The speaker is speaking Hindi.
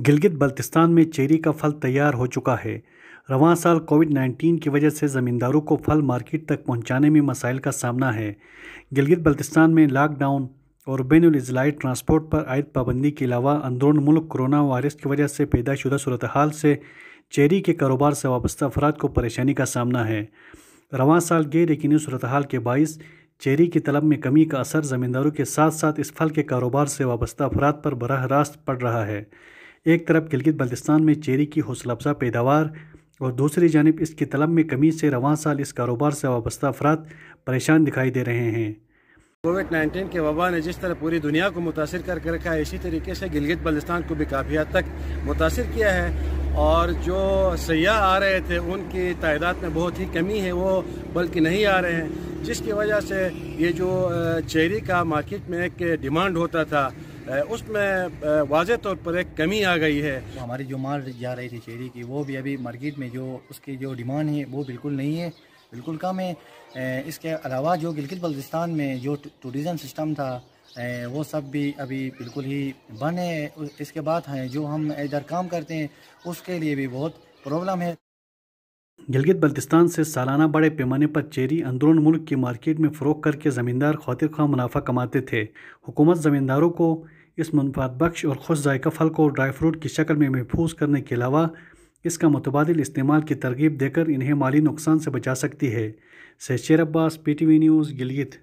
गिलगित बल्तिस्तान में चेरी का फल तैयार हो चुका है रवान साल कोविड 19 की वजह से ज़मींदारों को फल मार्केट तक पहुंचाने में मसाइल का सामना है गिलगित बल्तिस्तान में लॉकडाउन और बैन अजलाई ट्रांसपोर्ट पर आयद पाबंदी के अलावा अंदरून मुल्क कोरोना वायरस की वजह से पैदाशुदा सूरत हाल से चेरी के कारोबार से वाबस्ता अफराद को परेशानी का सामना है रवान साल गैर यकीनी सूरत हाल के बायस चेरी की तलब में कमी का असर ज़मींदारों के साथ साथ इस फल के कारोबार से वाबस्ता अफराद पर बरह रास्त पड़ रहा है एक तरफ गिलगित बल्तिस्तान में चेरी की हौसला अफजा पैदावार और दूसरी जानब इसकी तलब में कमी से रवान साल इस कारोबार से वाबस्ता अफराद परेशान दिखाई दे रहे हैं कोविड 19 के वबा ने जिस तरह पूरी दुनिया को मुतासर करके कर रखा है इसी तरीके से गिलगित बल्तिस्तान को भी काफ़ी हद तक मुतासर किया है और जो सयाह आ रहे थे उनकी तादाद में बहुत ही कमी है वो बल्कि नहीं आ रहे हैं जिसकी वजह से ये जो चेरी का मार्केट में एक डिमांड होता था उसमें वाज तौर पर एक कमी आ गई है हमारी जो माल जा रही थी शेरी की वो भी अभी मार्केट में जो उसकी जो डिमांड है वो बिल्कुल नहीं है बिल्कुल कम है इसके अलावा जो गिलगित बल्तिस्तान में जो टूरिज़म सिस्टम था वो सब भी अभी बिल्कुल ही बंद है इसके बाद हैं जो हम इधर काम करते हैं उसके लिए भी बहुत प्रॉब्लम है गिलगित बल्तिस्तान से सालाना बड़े पैमाने पर चेरी अंदरून मुल्क की मार्केट में फ़रोख करके ज़मींदार खातिर खां मुनाफा कमाते थे हुकूमत ज़मींदारों को इस मुनफात बख्श और खुश जायका फल को ड्राई फ्रूट की शक्ल में महफूज करने के अलावा इसका मुतबाद इस्तेमाल की तरगीब देकर इन्हें माली नुकसान से बचा सकती है सैशर Abbas P T V news Gilgit